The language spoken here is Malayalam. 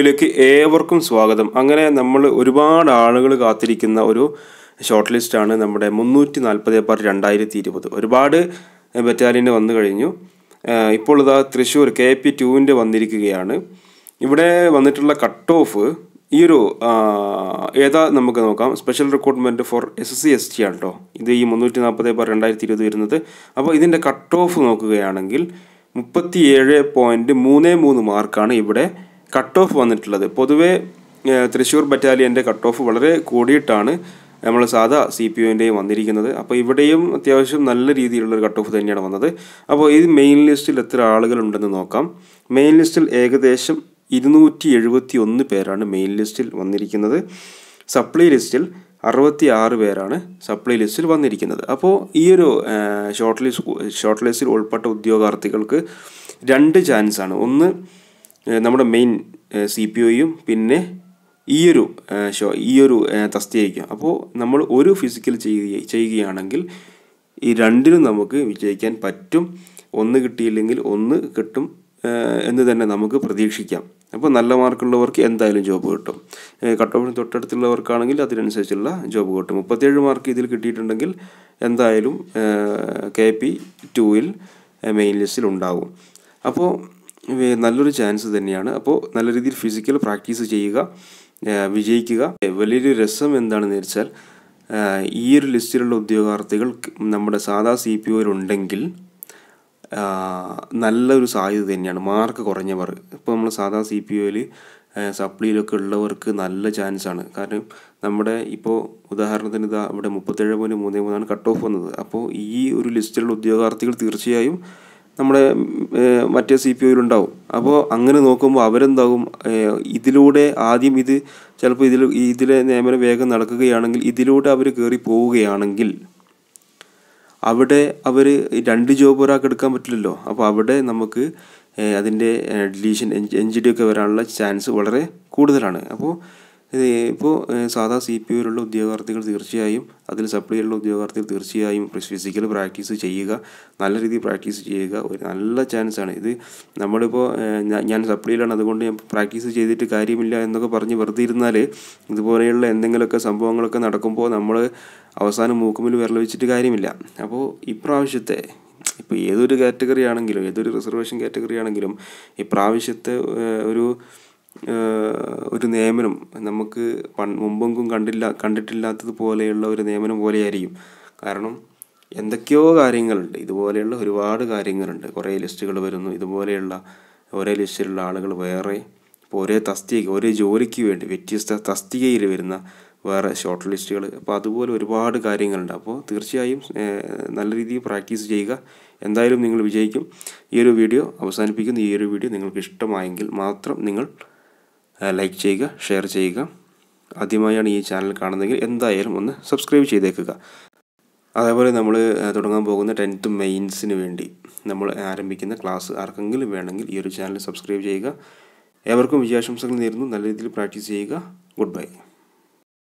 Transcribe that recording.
ിലേക്ക് ഏവർക്കും സ്വാഗതം അങ്ങനെ നമ്മൾ ഒരുപാട് ആളുകൾ കാത്തിരിക്കുന്ന ഒരു ഷോർട്ട് ലിസ്റ്റാണ് നമ്മുടെ മുന്നൂറ്റി നാൽപ്പത് ബാർ രണ്ടായിരത്തി ഇരുപത് ഒരുപാട് ബറ്റാലിയൻ വന്നു കഴിഞ്ഞു ഇപ്പോൾ ഇതാ തൃശ്ശൂർ കെ പി ടുവിൻ്റെ വന്നിരിക്കുകയാണ് ഇവിടെ വന്നിട്ടുള്ള കട്ട് ഓഫ് ഈ ഒരു ഏതാ നമുക്ക് നോക്കാം special recruitment for S C S T ആണ് കേട്ടോ ഇത് ഈ മുന്നൂറ്റി നാൽപ്പത് ബാർ രണ്ടായിരത്തി ഇരുപത് വരുന്നത് അപ്പോൾ ഇതിൻ്റെ കട്ട് ഓഫ് നോക്കുകയാണെങ്കിൽ മുപ്പത്തി ഏഴ് പോയിൻറ്റ് മൂന്ന് മൂന്ന് മാർക്കാണ് ഇവിടെ കട്ട് ഓഫ് വന്നിട്ടുള്ളത് പൊതുവേ തൃശ്ശൂർ ബറ്റാലിയൻ്റെ കട്ട് ഓഫ് വളരെ കൂടിയിട്ടാണ് നമ്മൾ സാധാ സി പി യുവിൻ്റെയും വന്നിരിക്കുന്നത് അപ്പോൾ ഇവിടെയും അത്യാവശ്യം നല്ല രീതിയിലുള്ളൊരു കട്ട് ഓഫ് തന്നെയാണ് വന്നത് അപ്പോൾ ഈ മെയിൻ ലിസ്റ്റിൽ എത്ര ആളുകളുണ്ടെന്ന് നോക്കാം മെയിൻ ലിസ്റ്റിൽ ഏകദേശം ഇരുന്നൂറ്റി എഴുപത്തി ഒന്ന് പേരാണ് മെയിൻ ലിസ്റ്റിൽ വന്നിരിക്കുന്നത് സപ്ലൈ ലിസ്റ്റിൽ അറുപത്തി ആറ് പേരാണ് സപ്ലൈ ലിസ്റ്റിൽ വന്നിരിക്കുന്നത് അപ്പോൾ ഈ ഒരു ഷോർട്ട് ലിസ്റ്റ് ഷോർട്ട് ലിസ്റ്റിൽ ഉൾപ്പെട്ട ഉദ്യോഗാർത്ഥികൾക്ക് രണ്ട് ചാൻസാണ് ഒന്ന് നമ്മുടെ മെയിൻ സി പി ഒയും പിന്നെ ഈയൊരു ഷോ ഈയൊരു തസ്തിയായിരിക്കും അപ്പോൾ നമ്മൾ ഒരു ഫിസിക്കൽ ചെയ്യുക ചെയ്യുകയാണെങ്കിൽ ഈ രണ്ടിലും നമുക്ക് വിജയിക്കാൻ പറ്റും ഒന്ന് കിട്ടിയില്ലെങ്കിൽ ഒന്ന് കിട്ടും എന്ന് തന്നെ നമുക്ക് പ്രതീക്ഷിക്കാം അപ്പോൾ നല്ല മാർക്കുള്ളവർക്ക് എന്തായാലും ജോബ് കിട്ടും കട്ട് ഓഫിന് തൊട്ടടുത്തുള്ളവർക്കാണെങ്കിൽ അതിനനുസരിച്ചുള്ള ജോബ് കിട്ടും മുപ്പത്തേഴ് മാർക്ക് ഇതിൽ കിട്ടിയിട്ടുണ്ടെങ്കിൽ എന്തായാലും കെ പി ടുവിൽ മെയിൻ ലിസ്റ്റിൽ ഉണ്ടാകും അപ്പോൾ നല്ലൊരു ചാൻസ് തന്നെയാണ് അപ്പോൾ നല്ല രീതിയിൽ ഫിസിക്കൽ പ്രാക്ടീസ് ചെയ്യുക വിജയിക്കുക വലിയൊരു രസം എന്താണെന്ന് വെച്ചാൽ ഈ ഒരു ലിസ്റ്റിലുള്ള ഉദ്യോഗാർത്ഥികൾ നമ്മുടെ സാധാ സി പി ഒരുണ്ടെങ്കിൽ നല്ലൊരു സാധ്യത തന്നെയാണ് മാർക്ക് കുറഞ്ഞവർ ഇപ്പോൾ നമ്മൾ സാധാ സി പി ഒയിൽ സപ്ലിയിലൊക്കെ ഉള്ളവർക്ക് നല്ല ചാൻസാണ് കാരണം നമ്മുടെ ഇപ്പോൾ ഉദാഹരണത്തിന് ഇതാ ഇവിടെ മുപ്പത്തേഴ് പോയിൻറ്റ് മൂന്ന് മൂന്നാണ് കട്ട് ഓഫ് വന്നത് അപ്പോൾ ഈ ഒരു ലിസ്റ്റിലുള്ള ഉദ്യോഗാർത്ഥികൾ തീർച്ചയായും നമ്മുടെ മറ്റേ സി പി യുവിലുണ്ടാവും അപ്പോൾ അങ്ങനെ നോക്കുമ്പോൾ അവരെന്താകും ഇതിലൂടെ ആദ്യം ഇത് ചിലപ്പോൾ ഇതിൽ ഇതിലെ നിയമനം വേഗം നടക്കുകയാണെങ്കിൽ ഇതിലൂടെ അവർ കയറി പോവുകയാണെങ്കിൽ അവിടെ അവർ രണ്ട് ജോബ് ഒരാൾക്ക് എടുക്കാൻ പറ്റില്ലല്ലോ അപ്പോൾ അവിടെ നമുക്ക് അതിൻ്റെ ഡിലീഷൻ എൻ ജി ഡി ഒക്കെ വരാനുള്ള ചാൻസ് വളരെ കൂടുതലാണ് അപ്പോൾ ഇത് ഇപ്പോൾ സാധാ സി പി യുവിലുള്ള ഉദ്യോഗാർത്ഥികൾ തീർച്ചയായും അതിൽ സപ്ലൈയിലുള്ള ഉദ്യോഗാർത്ഥികൾ തീർച്ചയായും ഫിസിക്കൽ പ്രാക്ടീസ് ചെയ്യുക നല്ല രീതിയിൽ പ്രാക്ടീസ് ചെയ്യുക ഒരു നല്ല ചാൻസാണ് ഇത് നമ്മളിപ്പോൾ ഞാൻ സപ്ലൈയിലാണ് അതുകൊണ്ട് ഞാൻ പ്രാക്ടീസ് ചെയ്തിട്ട് കാര്യമില്ല എന്നൊക്കെ പറഞ്ഞ് വെറുതെ ഇരുന്നാൽ ഇതുപോലെയുള്ള എന്തെങ്കിലുമൊക്കെ സംഭവങ്ങളൊക്കെ നടക്കുമ്പോൾ നമ്മൾ അവസാനം മൂക്കുമിൽ വിരൽ വെച്ചിട്ട് കാര്യമില്ല അപ്പോൾ ഇപ്രാവശ്യത്തെ ഇപ്പോൾ ഏതൊരു കാറ്റഗറി ആണെങ്കിലും ഏതൊരു റിസർവേഷൻ കാറ്റഗറി ആണെങ്കിലും ഇപ്രാവശ്യത്തെ ഒരു ഒരു നിയമനം നമുക്ക് മുമ്പെങ്കും കണ്ടില്ല കണ്ടിട്ടില്ലാത്തത് പോലെയുള്ള ഒരു നിയമനം പോലെയായിരിക്കും കാരണം എന്തൊക്കെയോ കാര്യങ്ങളുണ്ട് ഇതുപോലെയുള്ള ഒരുപാട് കാര്യങ്ങളുണ്ട് കുറേ ലിസ്റ്റുകൾ വരുന്നു ഇതുപോലെയുള്ള ഒരേ ലിസ്റ്റിലുള്ള ആളുകൾ വേറെ ഇപ്പോൾ ഒരേ തസ്തിക ഒരേ ജോലിക്ക് വേണ്ടി വ്യത്യസ്ത തസ്തികയിൽ വരുന്ന വേറെ ഷോർട്ട് ലിസ്റ്റുകൾ അപ്പോൾ അതുപോലെ ഒരുപാട് കാര്യങ്ങളുണ്ട് അപ്പോൾ തീർച്ചയായും നല്ല രീതിയിൽ പ്രാക്ടീസ് ചെയ്യുക എന്തായാലും നിങ്ങൾ വിജയിക്കും ഈ ഒരു വീഡിയോ അവസാനിപ്പിക്കുന്ന ഈ ഒരു വീഡിയോ നിങ്ങൾക്ക് ഇഷ്ടമായെങ്കിൽ മാത്രം നിങ്ങൾ ലൈക്ക് ചെയ്യുക ഷെയർ ചെയ്യുക ആദ്യമായാണ് ഈ ചാനൽ കാണുന്നതെങ്കിൽ എന്തായാലും ഒന്ന് സബ്സ്ക്രൈബ് ചെയ്തേക്കുക അതേപോലെ നമ്മൾ തുടങ്ങാൻ പോകുന്ന ടെൻത്ത് മെയിൻസിന് വേണ്ടി നമ്മൾ ആരംഭിക്കുന്ന ക്ലാസ് ആർക്കെങ്കിലും വേണമെങ്കിൽ ഈ ഒരു ചാനൽ സബ്സ്ക്രൈബ് ചെയ്യുക ഏവർക്കും വിജയാശംസകൾ നേരുന്നു നല്ല രീതിയിൽ പ്രാക്ടീസ് ചെയ്യുക ഗുഡ് ബൈ